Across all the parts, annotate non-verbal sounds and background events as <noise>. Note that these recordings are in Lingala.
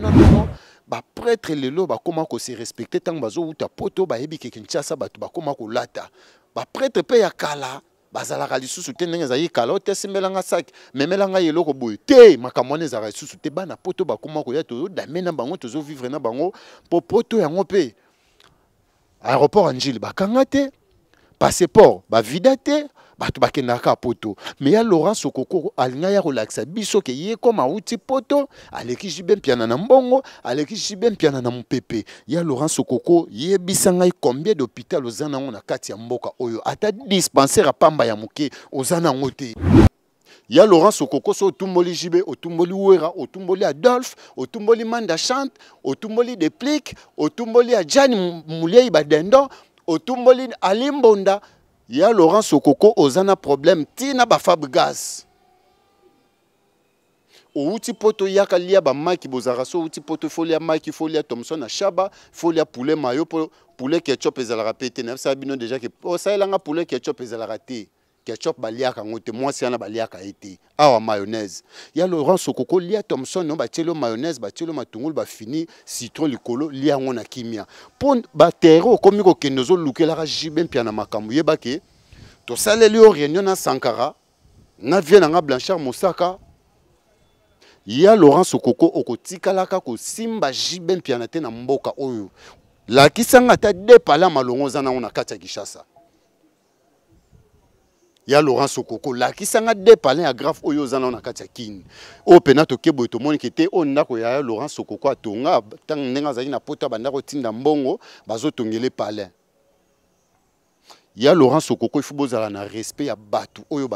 nationalement le lelo bakóma kose respecte ntango uta poto bayebi ke kinshasa bato bakóma kolata baprêtre pe ya kala bazalaka su te ndenge ezali kala o te sak saki memelanga yelo ko boye te makamone wana ezalaka lisusu te na poto bakóma koya tozodame na bango vivre na bango po poto ya mpe aéroport angile bakanga te passeport ba vidate bato bakendaka poto me ya laurence okoko alinga ya kolakisa biso ke ye koma auti poto aleki jibe mpiana na mbongo aleki jibe mpiana na mopepe ya laurence okoko yebisa ngai combien d'hôpital oza nango na kati ya mboka oyo ata dispensaire apamba ya moke oza nango te ya laurence okoko so otumboli jibe otumboli wera otumboli adolphe otumboli manda chante otumboli deplike otumboli ajani moliei badendon otumboli alimbonda ya laurent sokoko oza na problème ntina bafabrigas outi mpo toyaka lia bamaki bozalaka so outi mpo tofolia maki folia thomson na shaba folia poulet mayo mpo poulet ketchop ezalaka pe te nayebisaka bino déjà ke osalelanga oh, poulet ketchop ezalaka te ketchup baliaka yango te mwasi wana baliaka ye te awa mayonnaise ya laurence okoko lia thomson yango batie lo mayonnaise batie lo matungulu bafini citron likolo lia yango na kimia mpo batere okómi kokende ozolukelaka jibe mpia na makambo yebake tosaleli yo réunion na sankara na vie nanga blanchard mosaka ya laurence okoko okotikalaka kosimba jibe mpiana te na mboka oyo lakisanga ata de pala malongo oza nango na kati ya kinshasa ya laurence okoko kisanga de palin a grave à na kati Laurent kini oyo mpena toke te y laurence okoko atonga ntango ndenge na poto tinda mbongo palin ya laurence okoko ifo bozala na respect ya oyo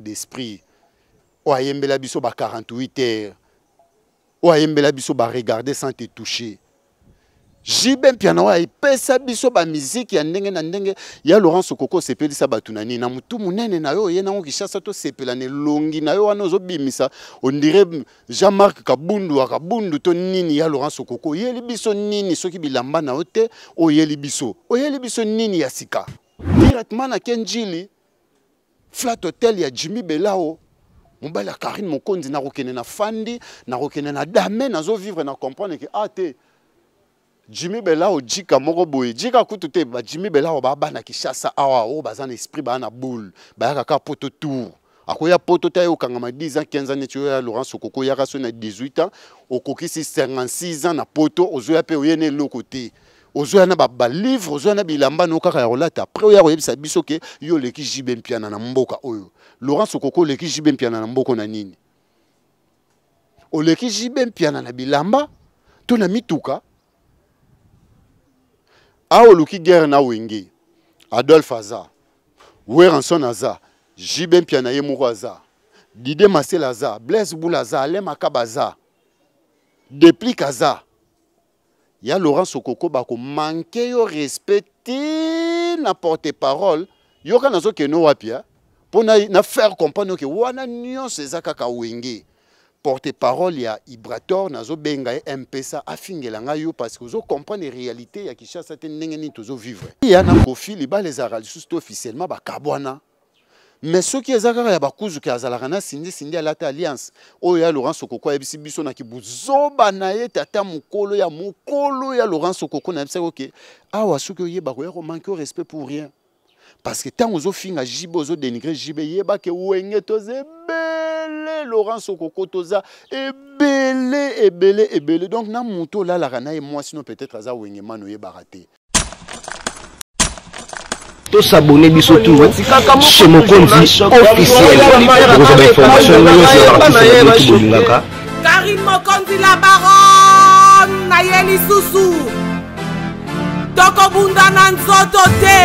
d'esprit O la biso ba 48 heures ayembela biso regarder sans te toucher jibe mpiana oyo epesa biso bamiziki ya ndenge na ndenge ya laurence okoko osepelisa bato na nini na motu monene na yo oye nango kishasa tosepelana elongi na yo wana ozobimisa ondire jean marc kabundu ya kabundu to nini ya laurence okoko oyeli biso nini soki bilamba na yo te oyeli biso oyeli biso nini ya sika directement na kenjili flat hotel ya jimi belao mobali ya karine mokonzi nakokende na fandi nakokende na dame nazovivre na comprendre ke a ah, te jimi belao jika moko boye jika kutu te bajimi belao baba na kishasa awa oyo oh, baza na esprit baa na boule bayaka kaka poto tour akoya poto te ayokangama 10 ans 15 ans neti oyo ya laurence okoko oyaka so na 18 ans okokisi 56 ans na poto ozoya mpe oye na eloko te ozoya na balivre ozoya na bilamba no kaka ya kolata apres oya koyebisa biso ke yo oleki jibe mpiana na mboka oyo laurence okoko oleki jibe mpiana na mboka na nini oleki jibe mpiana na bilamba to na mituka aoluki guerre na wenge adolphe aza weranson aza jibe mpia na ye moko aza dide masel aza blaise boul aza ale makaba aza deplike aza ya laurent sokoko bakomanke yo respecte na porte parole yoka nazokende wapi mpo na faire comprendre oke wana nyonso eza kaka wenge porte parole ya ibrator nazobenga ye mpesa afingela ngai yo parce que ozocomprendre réalité ya kinshasa te ndenge nini tozovivre ya na kofi libala ezalaka lisusu te officiellement bakabwana mais soki eza kaka ya bakuzuki azalaka na sindisindi alata alliance oyo ya laurence okoko ayebisi biso na kibuzoba na ye tata mokolo ya mokolo ya laurence okoko nayebisaki oke awa soki oyebaka oya komanke o respect pour rien parce que ntango ozofinga jibe ozodenigre jibe yebake wenge tozebe laurence okoko toza ebele ebele ebele donc na moto olalaka na ye mwasi no peut-être aza wengema na oyebaka te tosabone biso tout chez mokonzi officiel okozwa bainformation nyonso ya bakisaaeti bolingaka karine mokonzi la baron na ye lisusu tokobunda na nzoto te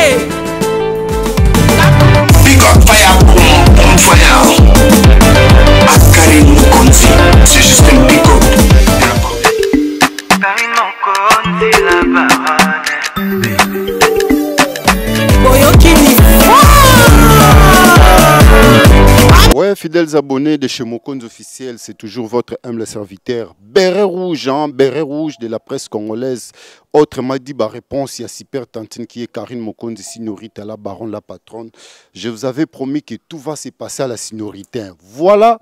Big up fire, boom, boom fire. Ah ouais, fidèles abonnés de chez Mokonz officiel, c'est toujours votre humble serviteur. Beret rouge, hein, béret rouge de la presse congolaise. m'a dit, ma bah, réponse, il y a Super Tantine qui est Karine Mokonz Signorita, la baronne, la patronne. Je vous avais promis que tout va se passer à la signorite. Hein. Voilà.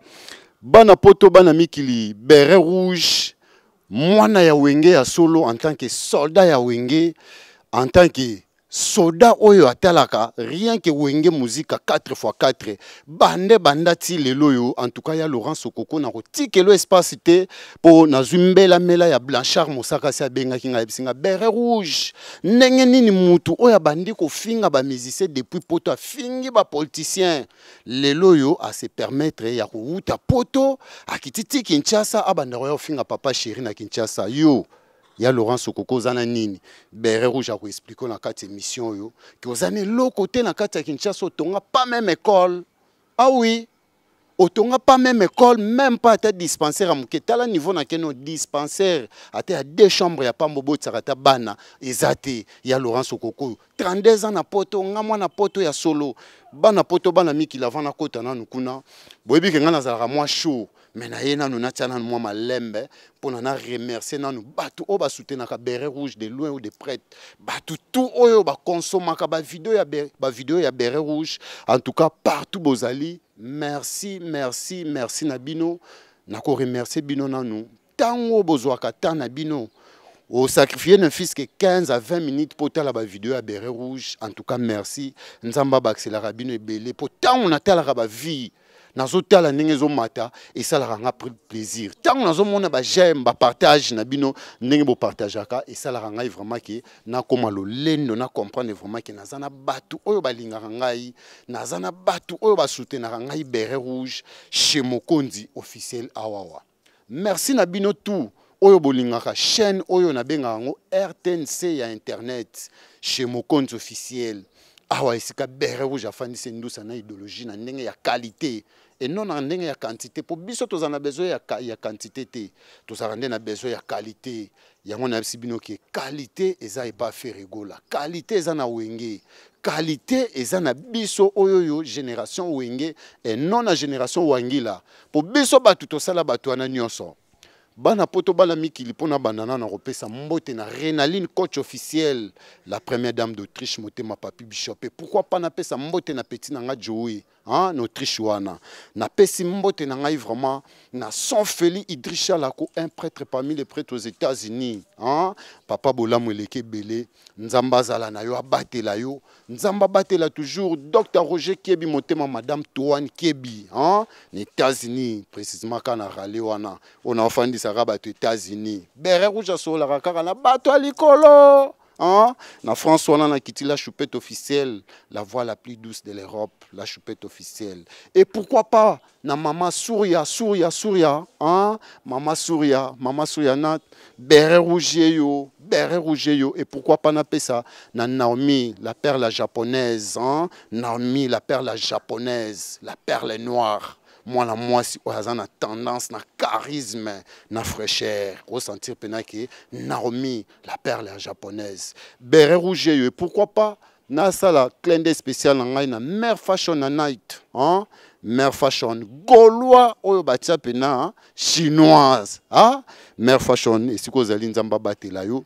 bana poto bana mikili beret rouge mwana ya wenge ya solo en tant que soldat ya wenge en tant que soda oyo atalaka rien ke wenge muzika 4 x 4 bande bandati ti lelo yo. en tout cas ya laurence okoko na lo espace te la mela mela, ya blanchard mosaka si benga, rouge. abisi ni bere rouge oya nini mutu oyo finga ba poto depuis poto ba politicien, lelo a se permettre ya uta poto akititi ti kinshasa abanda koya finga papa chéri na kinshasa yo ya y a oza na nini bere rouge la na kati mission yo. oyo ke oza na côté la na kati ya kinshasa otonga pas même école Ah oui, otonga pas même école même pas ata dispensaire ya moke tala niveau na keno dispensaire ata ya deux a ya pamba ça ata bana eza Il ya a okoko oyo 32 ans na poto nga mwana poto ya solo bana poto bana mikili avant nakota nanu kuna boyebi ke na nazalaka mwa chaud me na ye nanu natia pour nous remercier mpona na remercie nanu bato oyo ka beret rouge de loin ou de prêtre bato consommer oyo ba vidéo ya, vidéo ya beret rouge en tout cas partout bozali merci merci merci na bino nakoremercie bino nanu ntango oyo ka tant na bino sacrifier ne fils que 15 à 20 minutes pour la ba vidéo à beret rouge en tout cas merci nzamba bakiselaka bino on mpo ntango la vie et ça, la esalaka nga plaisir ba nazomona ba partage, na bino ndenge bopartageaka esalaka ngai vraiment ke nakóma na comprendre vraiment ke nazana batu, oyo oyo balingaka ngai nazana na bato oyo basutenaka ngai beret rouge chez officiel officiel awawa merci na bino tout oyo ka chaîne oyo na yango rtnc ya internet chez mokondi officiel awa esika berre rouge afandisi ndusa na idéologie na ya qualité eno na ndenge ya quantité mpo biso tozala na besoin ya, ya quantité te tozala nde na besoin ya qualité yango nayebisi bino ke qualité eza epa ferigola qualité eza na wenge qualité eza na biso oyo oyo génération wenge eno na génération wangila mpo biso bato tosala bato wana nyonso bana mpo tobala mikili mpo na bandana na kopesa mbote na renaline coach officiel la première dame d'autriche motema papi bishop pourquoi mpa napesa mbote na peti na nga joe hein, na autriche wana napesi mbote na ngai vraiment na son feli idrisha lako un prêtre parmi les prêtres aux états-unis hein? papa bolamu eleki ebele nzambe azala na yo abatela yo nzambe abatela toujours dr roger kiebi motema madame toan kiebi hein? na états-unis précisement kaka na rale wana oyo na ofandisaka bato états-unis bere rouge asololaka kaka na bato ya likolo Hein? France, on a quitté la choupette officielle, la voix la plus douce de l'Europe, la choupette officielle. Et pourquoi pas, la maman Souria, Souria, Souria, hein? maman Souria, maman Souria, na yo, beret béré Et pourquoi pas n'appeler ça, Naomi, la perle japonaise, hein? Naomi, la perle japonaise, la perle noire. mwana mwasi oyo aza na tendance na charisme na fraîcheur osentir mpena yeke naomi la perle ya japonaise bere rouge oyo e pourquoi pas nasala clin d'œil spécial na ngai na mare fashion na night hein? mare fashion gaulois oyo oh, batia mpena chinoise ha? mare fashion esika ozali nzambe abatela yo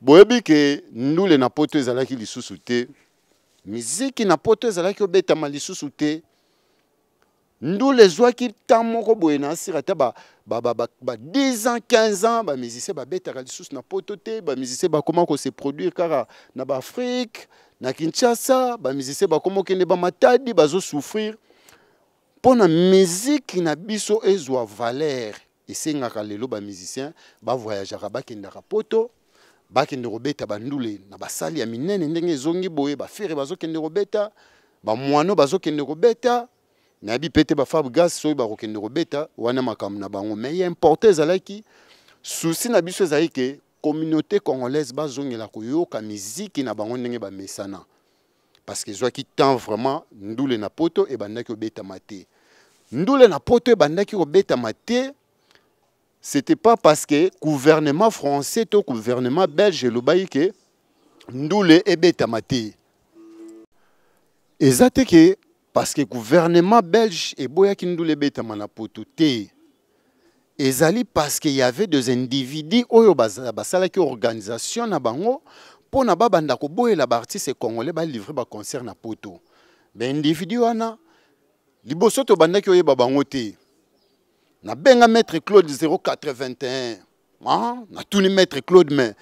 boyebi ke ndule na poto ezalaki lisusu te miziki na poto ezalaki obetama lisusu te ndula ezwaki ntan moko boye na asira ata ba, ba, ba, ba, ba 10 ans 15 ans bamusicien babetaka lisusu na poto te bamusicien bakoma kose produire kaka na baafrike na kinshasa bamusicien bakoma okende bamatadi bazosouffrir mpo na miziki na biso ezwa valeur esengaka lelo bamusicien bavoyageaka bakendaka poto bakende kobeta bandule na basali ya minene ndenge ezongi boye bafere bazokende kobeta bamwano bazokende kobeta nayebi mpe te bafabrigas oyo bakokende kobeta wana makambo na bango mai ye importe ezalaki susi na biso ezali ke communauté congolaise bazongela koyoka miziki na bango ndenge bamesana parce que ezwaki temps vraiment ndule na poto ebandaki kobetama te ndule na poto ebandaki kobetama te c'était pas parce que gouvernement français to gouvernement belge elobaki ke ndule ebetama te eza te ke parce que le gouvernement belge est qui nous ebetama na poto te ezali parce qu'il y avait des individus oyo qui organisation na bango mpona la partie c'est congolais livrer balivre baconcert na poto baindividu wana liboso tobandaki oyeba bango te benga maître claude 081 hein, natuni maître claude mais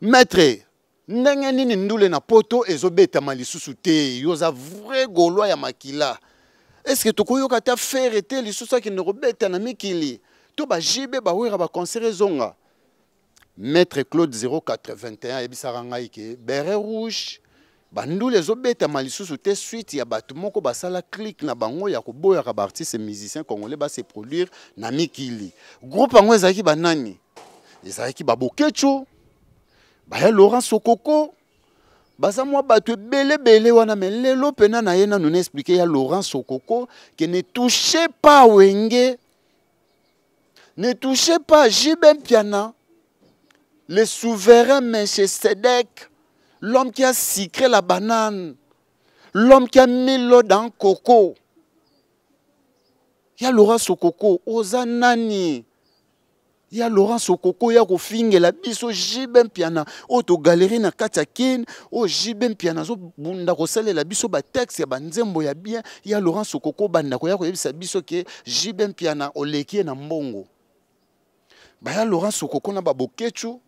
maître ndenge nini ndule na poto ezobetama lisusu te yo oza vrai golwa ya makila eske tokoyoka ta fere te lisusu akende kobeta na mikili to bajibe bawera baconcert ezonga maître claude 081 ayebisaka ngai ke bere rouge bandule ezobetama lisusu te suite ya bato moko basala clike na bango ya koboyaka baartiste musicien congolais base produire na mikili groupe yango ezalaki banani ezalaki babokecho Il y a baza mwa bele bele wana me lelo pena na yena Non, expliquer ya Laurent Sokoko qui ne touche pas wenge ne touche pas Jibem Piana. le souverain melchisedek l'homme qui a sucré la banane l'homme qui a mis l'eau dans coco ya Laurent Sokoko. oza nani ya laurence okoko ya kofingela biso jibe mpiana oyo togaleri na kati ya kene oyo jibe mpiana azobunda kosalela biso batexte ya banzembo ya bien ya laurence okoko obanda koya koyebisa biso ke jibe mpiana oleki ye na mbongo baya laurence okoko na babokechu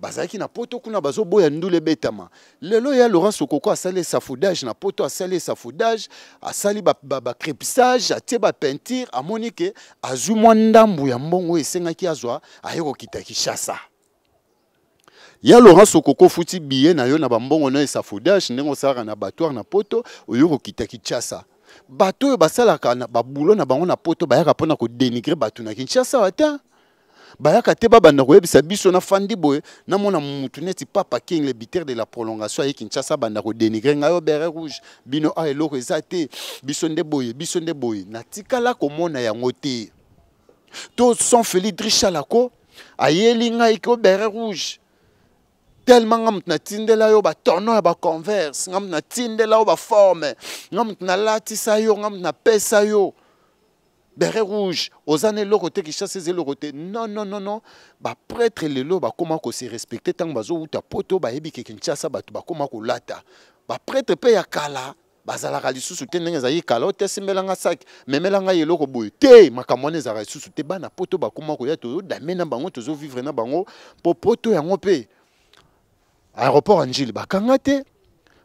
bazalaki na poto kuna bazoboya ndule ebetama lelo ya laurence okoko asali esafoudage na poto asali esafoudage asali bacrepissage ba, ba atie bapeinture amoni ke azwi mwa ndambu ya mbongo oyo esengaki azwa aye kokita kishasa ya laurence okoko ofuti biye na yo na bambongo na esafoudage ndenge osalaka na batoir na poto oyo kokita kinshasa bato oyo basalaka babulo na bango na poto bayaka mpona kodenigre bato na kinshasa wa te bayaka te babanda koyebisa biso nafandi boye namona mutu neti papa king le biter de la prolongation aye kinshasa abanda kodenigre ngai o bere rouge bino a ah, eloko eza te biso nde boye biso nde boye natikala komona yango te to son félix drichalako ayeli ngai ke o bere rouge tellement nga mutu natindela yo batorno ya baconverse nga mutu natindela yo baforme nga mutu nalatisa yo nga mutu napesa yo ba beret rouge Aux années eloko qui kinshasa eza eloko non non non non non baprêtre lelo bakóma kose respecte ntango bazowuta poto bayebi ke kinshasa bato bakóma kolata baprêtre mpe ya kala bazalaka lisusu te ndenge ezali kala o te simbelanga saki memelanga ye eloko boye te makambo wana ezalaka lisusu te na poto bakóma koya tozodame na bango vivre. na bango Pour poto yango mpe aéroport angile bakanga kangate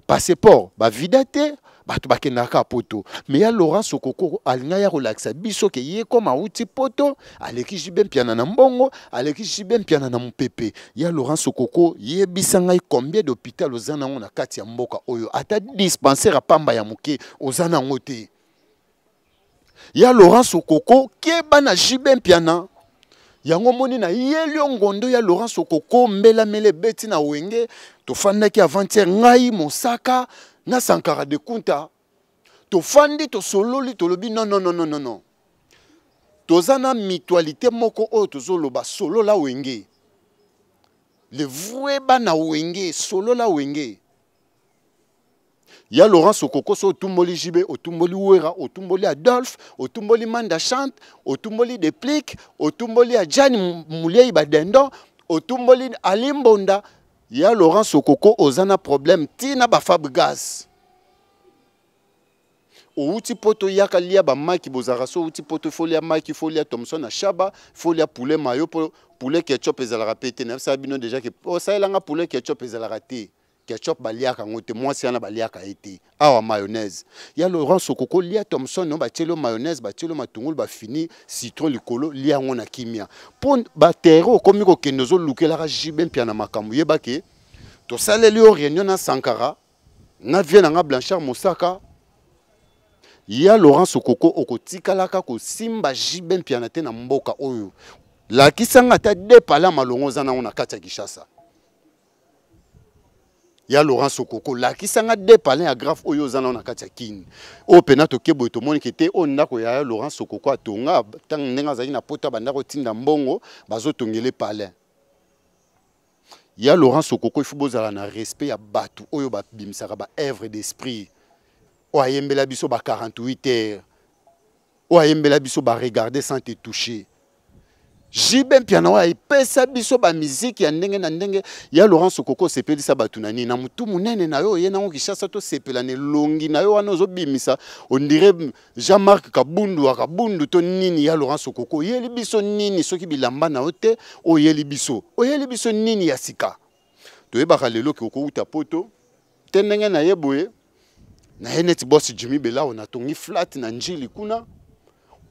passeport Bah vidate bato bakendaka poto me ya laurence okoko alinga ya kolakisa biso ke ye koma auti poto aleki jibe mpiana na mbongo aleki jibe mpiana na mopepe ya laurence okoko yebisa ngai combien d'hôpital oza nango na kati ya mboka oyo ata dispensaire apamba ya moke oza nango te ya laurence okoko keba na jibe mpiana yango moni nayeli yo ngondo ya laurence okoko mbelamela ebeti na wenge tofandaki avantiere ngai mosaka na sankara de kunta tofandi tosololi tolobi nonnnnn no, no. toza na mutualité moko oyo tozoloba solola wenge levue bana wenge solola wenge ya laurence okokoso otumboli jibe otumboli wera otumboli adolphe otumboli manda chante otumboli deplike otumboli ajani muliei badendon otumboli alimbonda ya laurent sokoko oza na problème ntina bafabrigas outi mpo toyaka lia bamaki bozalaka so outi mpo tofolia maki folia thomson ashaba folia poulet mayo mpo poulet ketchup ezalaka pe te nayebisaka bino deja ke osalelanga poulet ketchup ezalaka te ketchup baliaka yango te mwasi wana baliaka ye te awa mayonnaise ya laurence okoko lia thomson yango batie lo mayonnaise batie lo matungulu bafini citron likolo lia yango na kimia mpo batere okomi kokende ozolukelaka jibe mpia na makambo yeba ke tosaleli yo réunion na sankara na vie nanga blanchard mosaka ya laurence okoko okotikalaka kosimba jibe mpiana te na mboka oyo lakisanga ata de pala malongo oza nango na kati ya kinshasa ya laurence la kisanga de palin a graphe oyo na kati ya o oyo mpena toke moni tomonike te oyo ya laurence Sokoko atonga ntango ndenge azalaki na pota bandako otinda mbongo bazotongele palin ya Laurent Sokoko efu bozala na respect ya bato oyo ba baœuvre d'esprit O ayembela biso ba 48 heures o ayembela biso regarder sans te toucher jibe mpiano oyo epesa biso bamiziki ya ndenge na ndenge ya laurence koko osepelisa bato na nini na motu monene na yo oye nango kinshasa tosepelana elongi na yo wana ozobimisa ondire jean marc kabundu ya kabundu to nini ya laurence koko oyeli biso nini soki bilamba na yo te oyeli biso oyeli biso nini ya sika toyebaka lelo kokouta poto te ndenge na ye boye na ye neti bos jimi belao natongi flat na njili kuna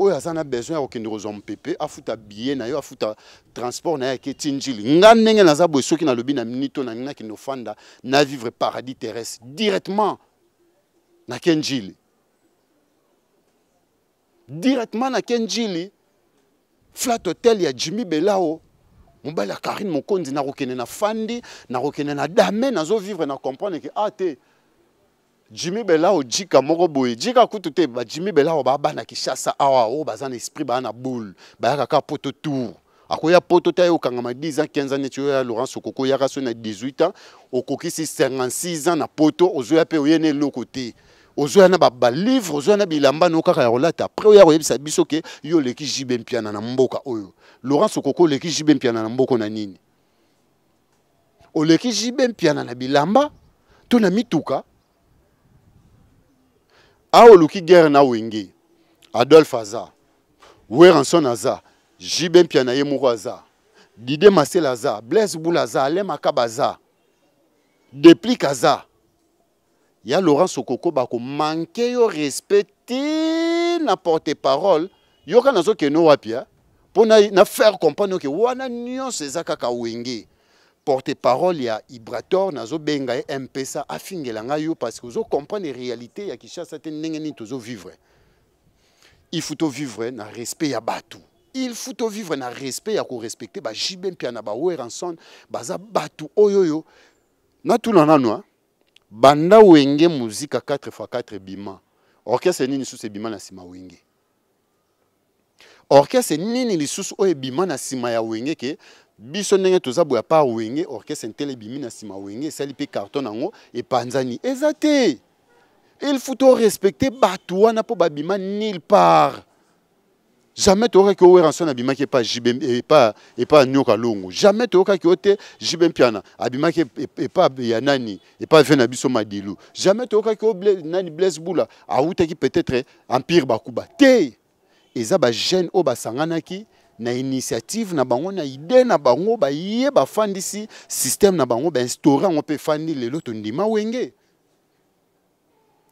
oyo aza na besoin ya kokende kozwa mopepe afuta bie na yo afuta transport na ye ake ti njili nga ndenge naza boye soki nalobi na mini to na ndenge nakende ofanda na vivre paradis terrestre directement nake njili directement nake njili flat hotel ya jimi belao mobali ya karine mokonzi nakokende nafandi nakokende na dame nazovivre na comprendre ke ah te jimi belao jika moko boye jika kutu te bajimi belao baba na kishasa awa oyo baza na esprit baa na boule bayaka kaka poto tour akoya poto te ayokangama 10 ans 15 ans neti oyo ya laurence okoko oyaka so na 18 ans okokisi 56 ans na poto ozoya mpe oye na eloko te ozoya na balivre ozoya na bilamba no kaka ya kolata apres oya koyebisa biso ke yo oleki jibe mpiana na mboka oyo laurence okoko oleki jibe mpiana na mboka na nini oleki jibe mpiana na bilamba to na mituka awa oluki guerre na wenge adolphe aza weranson aza jibe mpia na ye moko aza dide masel aza blaise boul aza ale makaba aza deplike aza ya laurence okoko bakomanke yo respect te na porte parole yoka nazokende wapi mpo na faire comprendre oke wana nyonso eza kaka wenge porte-parole ya Ibrator nazobenga ye mpesa afingela langa yo parce que les réalités ya kisha te ndenge nini vivre il faut vivre na respect ya batu. il faut vivre na respect ya ba bajibe pia na bawere ensemble baza bato na tout natuna nanwa hein. banda wenge musique 4 x 4 bima orchestre nini ce bima na sima wenge orchestre nini lisusu oyo bima na sima ya wenge ke biso ndenge toza boya par wenge orchestre ntele ebimi na nsima wenge esali mpe carton yango epanzani eza te il faut torespecte bato wana mpo babima nil part jamais toyokaki oyo ranson abimaki epa epa epa nioka longo jamais toyokaki oyo te jibe mpiana abimaki epa ya nani epa ve na biso madilu jamais toyokaki oyo nani blaise bula awutaki peut-être empire bakuba te eza bajeune oyo basanganaki na initiative na bango na ide na bango baye bafandisi systeme na bango bainstaure yango mpe efandi lelo tondima wenge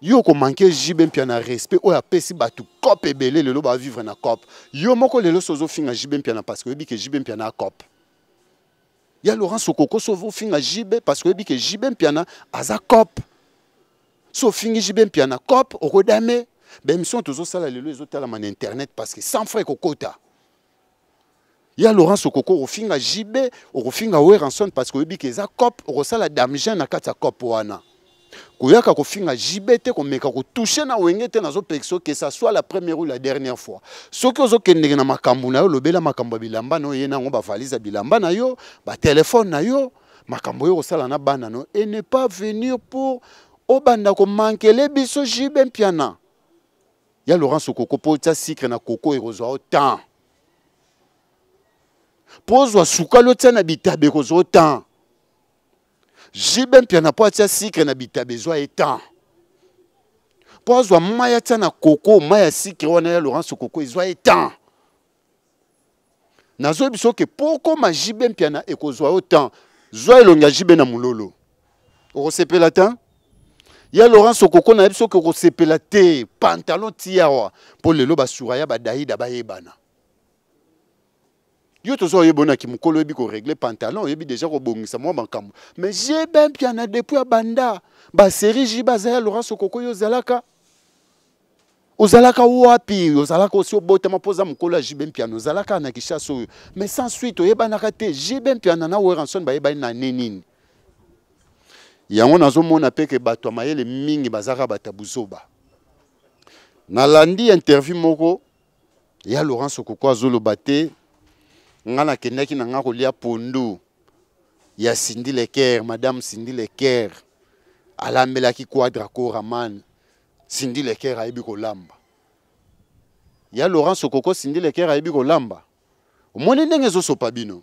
yo okomanke jibe mpia na respect oyo apesi bato cope ebele lelo bavivre na cope yo moko lelo so ozofinga jibe mpia na parce oyebi ke jibe mpia na cope ya laurence okoko so ofinga jibe parce oyebi ke jibe mpia na aza cope so ofingi jibe mpia na cope okodame baémission tozosala lelo ezotalama na internet parce que sans frais kokota ya Laurence Okoko fin JB okofinga Weranson parce que we ke eza cop la damgen na kati ya cop wana fin kofinga jibe te ko touche na wengete na zo so ke ça soit la première ou la dernière fois soki ozokendeke na makambo na yo lobela makambo ya bilamba na yo bilamba na yo téléphone na yo makambo yo kosala na bana no e ne pas venir pour obanda les biso jibe mpiana ya Laurent Sokoko po ta sikre na koko ekozwa yo autant. mpo ozwa sukali otia na bitabe kozwa otan jibe mpia na mpo atia sikre na bitabe ezwa ye tan mpo azwa mai atia na koko mai ya sikre wana ya laurence koko ezwa ye tan nazoyebisa oke mpo okóma jibe mpia na ekozwa yo tan zwa elongi ya jibe na mololo okosepela tan ya laurence okoko nayebi soki okosepela te pantalon ti awa mpo lelo basuraya badaida bayebana yo tozo oyebonaki mokolo oyebi koregle pantalon oyebi deja kobongisa mwa makambo mais je bempiana depuis ya banda basérie j baza ya laurence okoko yo ozalaka ozalaka wapi ozalaka osi obotama mpo oza mokolo ya jibe mpiana ozalaka na kishasa oyo mais sans suite oyebanaka te jibe mpiana na weranson bayebani na ne nini yango nazomona mpe ke bato ya mayele mingi bazalaka batabuzoba nalandi interview moko ya laurence okoko azoloba te nga nakendaki na nga kolia pondu ya sindi leker madame sindi leker alambelaki quadra coraman sindi leker ayebi kolamba ya laurence okoko sindi leker ayebi kolamba omoni ndenge ezosopa bino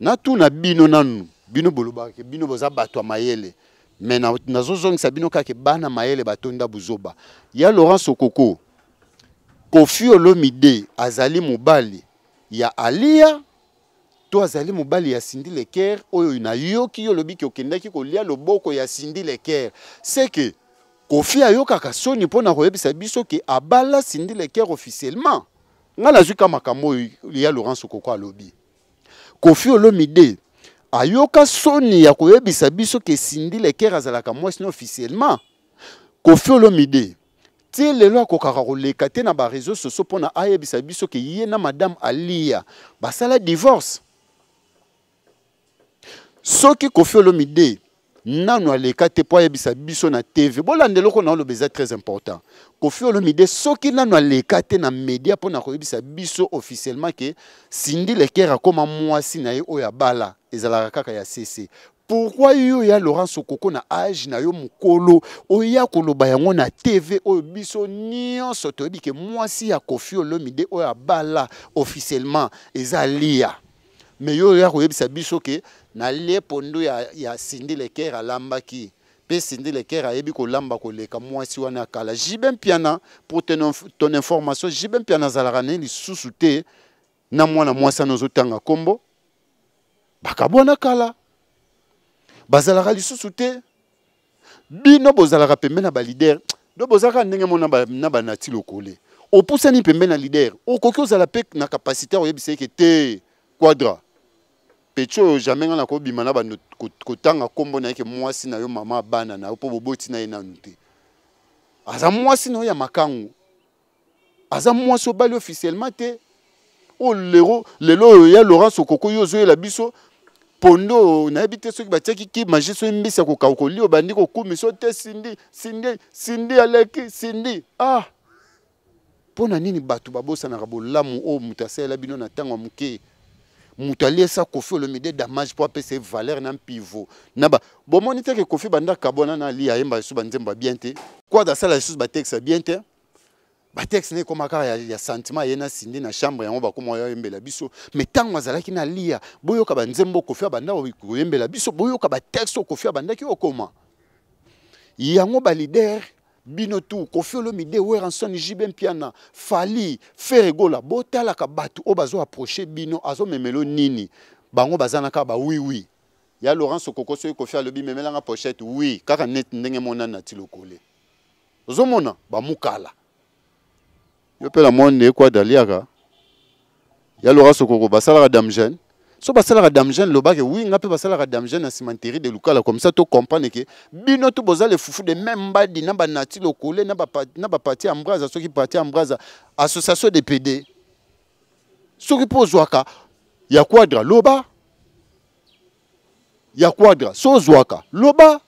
natuna bino nanu bino bolobaka bino boza bato ya mayele me nazozongisa bino kaka bana mayele batonda buzoba ya laurence okoko kofi olomide azali mobali ya aliya to azali mobali ya sindi leker oyo nayoki olobiki okendaki kolia loboko ya sindi leker seke kofi ayokaka soni mpona koyebisa biso ke abala sindi leker officiellement ngai nazwi ka makambo oyo ya laurence koko alobi kofi olomide ayoka soni ya koyebisa biso ke sindi leker azalaka mwasini officiellement kofi olomide te lelo akokaka koleka te na bareseau sociau mpona ayebisa biso ke ye na madame aliya basala divorce soki kofi olomide nanu aleka te mpo ayebisa biso na tv bolanda eloko na oloba eza très important kofi olomide soki nanu aleka te na media mpona koyebisa biso officiellement ke sindi leker akóma mwasi na ye oyo abala ezalaka kaka ya sese pourkui yo ya laurence okoko na age na yo mokolo oya koloba yango na tv oyo biso nyonso toyebi ke mwasi ya kofi olomide oyo abala officiellement eza lia me yo oya koyebisa biso ke na lie pondo ya, ya sindi leker alambaki mpe sindi leker ayebi kolamba koleka mwasi wana akala jibe mpiana pour ton, ton information jibe mpiana azalaka naye lisusu te na mwana mwasi wana ozotanga nkombo bakabwana kala bazalaka lisusu te bino bozalaka pembe na balider do bozalaka ndenge moko na banati lokole opusani pembe na lider okoki ozala mpe na kapasité oyebisa eke te quadra peti oyo jamai ngai nakobima na bando kotanga nkombo na yeke mwasi na yo mama bana na yo mpo boboti na ye nanu te aza mwasi na yo ya makangu aza mwasi obali officiellement te oyo oh, lelo oyo ya laurence okoko yo ozoyela biso pondo nayebi te soki batiaki ki magi so mbisi akokaka kolia obandi kokumi so te sindi sindi sindi aleki sindi ah mpo na nini bato babosanaka bolamu oyo moto asalela bino na ntango ya moke moto aliesa kofi olomi de damage mpo apesa ye valeur na mpivo na ba bomoni teke kofi bandaka bona na alia yemba lisusu banzembo ya bien te kuada asala lisusu batekisa bien te batexte na ekóma kaka ya, ya sentiment ye na sindi na chambre yango bakóma oyembela biso me ntango azalaki na lia boyoka banzembo okofi abandaki koyembela biso boyoka batexte okofi abandaki okóma yango balidere bino tu kofi olomide weranson jibe mpiana fali feregola botalaka bato oyo bazoaproche bino azomemelo nini bango baza na kaka bawiwi ya laurence okoko soki kofi alobi memelanga pochete wi kaka neti ndenge monana ti lokole ozomona bamukala yo mpe namoni nde kwada liaka ya loka sokoko basalaka damgene so basalaka damgene lobake wi nga mpe basalaka damgene na nsima interi de lukala comme ça tocomprendre ke bino to boza lefufu de même mbadi na banati lokole na baparti ya mbraza soki parti ya mbraza association de pd soki mpo ozwaka ya quadra loba ya quadra so ozwaka loba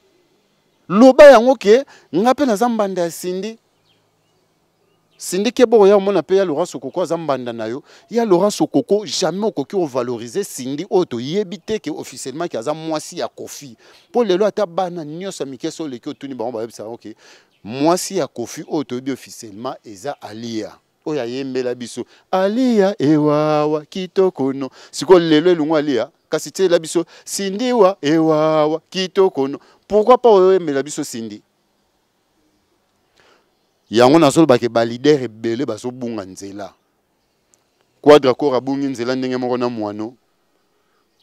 loba yango ke nga mpe naza mbanda ya sindi sindiki eboko ya omona mpe ya lora sokoko aza mbanda na yo ya lora sokoko jamais okoki ovalorize sindi oyo toyebi te ke officiellement ke aza mwasi ya kofi mpo lelo ata bana nyonso ya mike so oleki otuni bango bayebisaka oke mwasi ya kofi oyo toyebi officiellement eza alia oyo ayembela biso alia ewawa kitokono sikoyo lelo elongo alia kasi tiela biso sindiwa ewawa kitokono pourkui mpa oyo oyembela biso sindi yango nasolobaka balider ebele bazobunga nzela quadra cor abungi nzela ndenge moko na mwano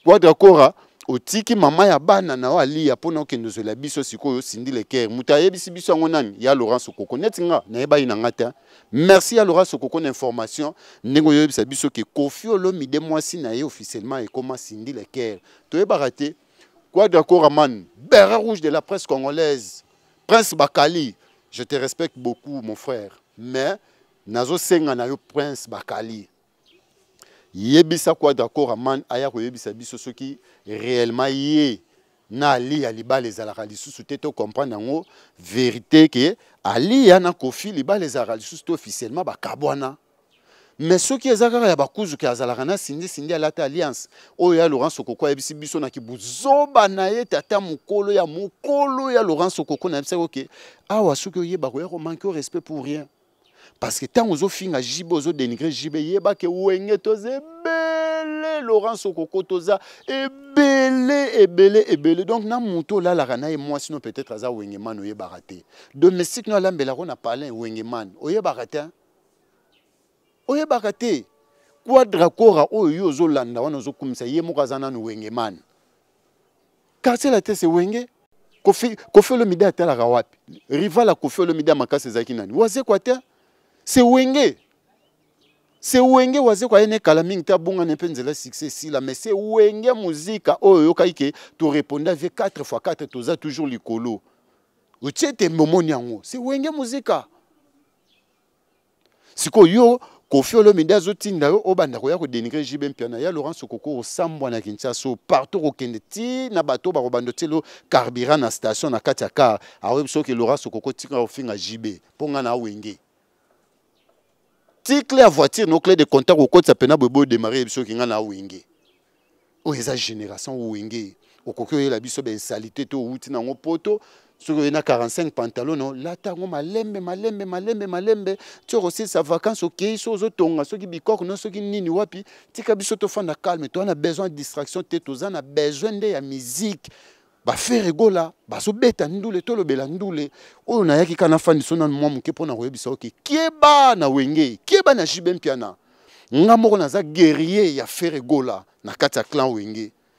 quadra cora otiki mama ya bana na yo aliya mpona okende ozwela biso sikoyo osindi lecaire moto ayebisi biso yango nani ya laurence okoko neti nga nayeba ye na nga te merci ya laurence okoko na information ndenge oyoyebisa biso ke kofi olomide mwasi na ye officiellement ekóma sindi lecaire toyebaka te quadra coraman bere rouge de la presse congolaise prince bakali Je te respecte beaucoup, mon frère. Mais, nazo senga na yo prince Bakali. Yebisa kwa d'accord man aya ko yebisa biso soki réellement yé na ali ya les ezalaka lisusu te to comprendre yango vérité que ali ya na kofi libala les lisusu te officiellement bakabwana me soki eza kaka ya bakuzuki azalaka na sindisindi alata alliance oyo ya laurence okoko ayebisi biso na kibuzoba na ye te ata mokolo ya mokolo ya laurence okoko nayebisaki oke awa soki oyeba koya komanke o respect pour rien parce que ntango ozofinga jibe ozodenigre jibe yebake wenge toza ebele laurence okoko toza ebele ebele ebele donc na motu olalaka na ye mwasi no peut-être aza wengemane oyebaka te domestique no alambelaka na palin wengemane oyebaka te oyebaka te quadra kora oyo ye ozolanda wana ozokumisa ye moko aza nanu wenge mane karsela te se wenge kofi olomide atalaka wapi rival akofi olomide makasi ezalaki nani wazekwa te se wenge se wenge wazekwa ye nekala mingi te abongana mpe nzela succès esila mais se wenge muzika oyo oyokaki ke toreponde avie 4 fois 4 toza toujours likolo otie tembe omoni yango se wenge muzika sikoyo yo kofi olomide azotinda yo obanda koya kodenigre jibe mpiana ya laurence okoko osambwa na kinshasa o partout okende ti na bato oyo bakobanda otielo carburant na station na kati ya kar aoyebi soki laurence okoko otinga kofinga jibe mpo ngai na awenge ti cle ya voiture no cle de contact okotisa pena boyebo odemare yebi soki ngai na awenge oyo eza génération wenge okoki oyela biso bainsalite to outi nango poto soki oye na 45 pantalon no lata yango malembe malembe malembe malembe ti okosilisa vacance okei so ozotonga soki bikoko no soki nini wapi tika biso tofanda calme toza na besoin ya distraction te toza na besoin nde ya mizike bafere egola bazobeta ndule tolobela ndule oyo nayaki ka nafandi so nanu mwa moke mpo na koyebisa oke kieba na wenge kieba na jibe mpiana nga moko naza guerrier ya fere egola na kati ya clan wenge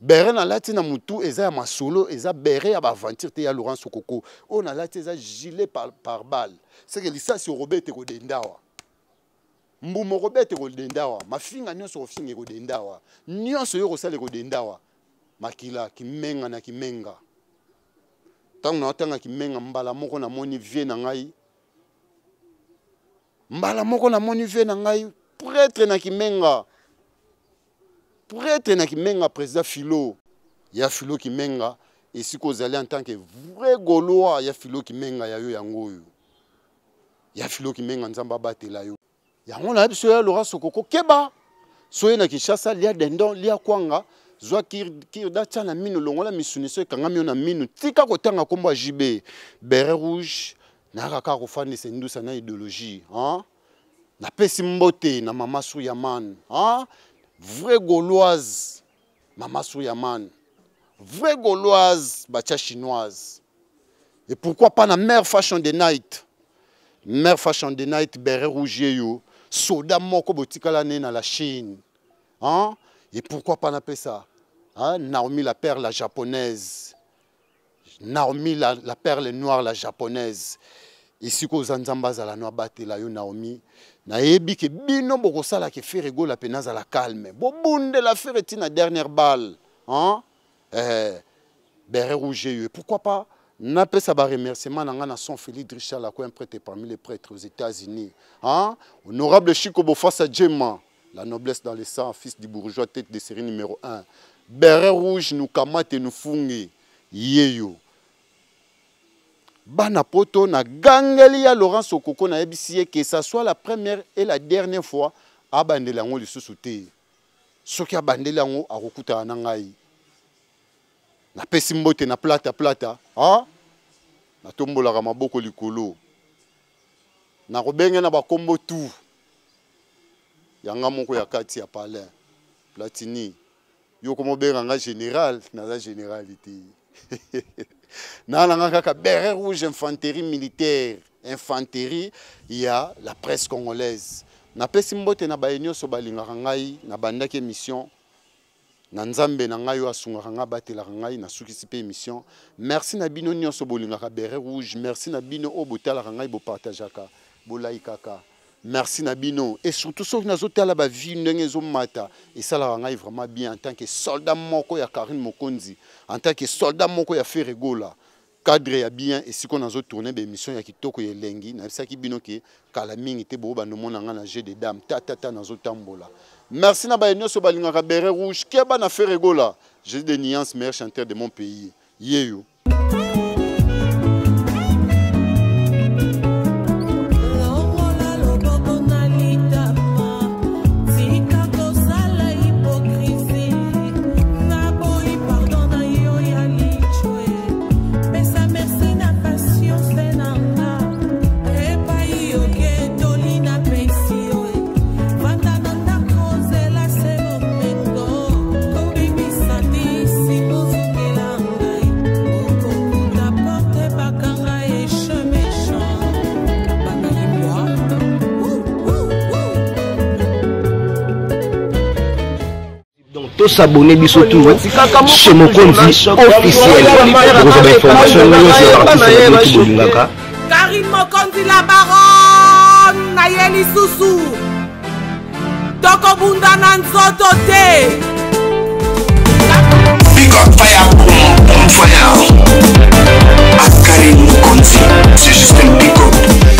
bere nalati na mutu eza ya masolo eza bere ya baaventure te ya laurent sokoko oyo nalati eza gilet par, par balle seke lisasi orobete kodenda awa mbuma okobeta ekodenda awa mafinga nyonso ofinga ekodenda awa nyonso yo okosala ekodenda awa makila kimenga na kimenga ntango naotanga kimenga mbala moko namoni vie na ngai mbala moko namoni vie na ngai prêtre na kimenga prêtre na kimenga président filo ya filo kimenga esika ozali en tant que vrai gaulois ya filo kimenga ya yo yango oyo ya filo kimenga nzambe abatela yo yango na yebi so ya lora sokoko keba so ye na kinshasa lia dendon lia kwanga zwa kirda tia na mino longola misuniso ekangami yo na mino tika kotanga nkombo ya jibe bere rouge nayaka kaka kofandisa indusa na idéologie napesi mbote na mama su yaman vraie gauloise mama Souyaman, vraie gauloise batia chinoise. Et pourquoi pas la mère fashion the night mère fashion the night beret rouge yo soda moko botikala ne na la Chine. Hein? Et pourquoi pas on ça hein? Naomi la perle la japonaise. Naomi la, la perle noire la japonaise. Ici ko zanzamba za la noa batela yo Naomi nayebi ke bino bokosalaka go egola mpe la calme la fere na dernière balle hein? eh, rouge ye pourquoi pas napesa baremerciement na ngai na son félix richard la un prêtre parmi les prêtres aux états-unis hein? honorable chico bofasa Djema, la noblesse dans le sang fils du bourgeois tête de série numéro 1 Berre rouge nous nous fungi. yeyo bana poto na gangeli ya laurence okoko nayebisi ye ke sa soit la première et la dernière fois abandela yango lisusu te soki abandeli yango akokutana na ngai napesi mbote na plata plata a natombolaka maboko likolo nakobenge na bakombo tu yanga moko ya kati ya palin platini yo komobenga nga général naza généralité <laughs> nalangaka beret rouge infanterie militaire infanterie ya la presse congolaise napesi mbote na baye nyonso balingaka na nabandaki émission na nzambe na ngai oyo asungaka ngai abatelaka ngai nasukisi mpe émission merci na bino nyonso linga beret rouge merci na bino oyo botalaka ngai bopartageaka bolaikaka merci Nabino. et surtout vie, nazotala bavie ndenge et ça ngai vraiment bien en tant que soldat moko ya karine mokonzi en tant que soldat moko ya feregola cadre ya bien et esiko nazotourne bémission ben, ya kitoko ya elengi nayebisaki bino ke kala mingi te boyo nous ngai na jeu de dame tatata nazotambola merci na baye nyonso balingaka beret rouge keba na feregola j'ai de nuances meilleur chanteur de mon pays yeyo bosabone biso tout chez mokonzi officiel okoza bainformation nyonso ya artiste bolingaka karine mokonzi la baron na ye lisusu tokobunda na nzoto te Fire. Akari Mokonzi, c'est juste un pick-up.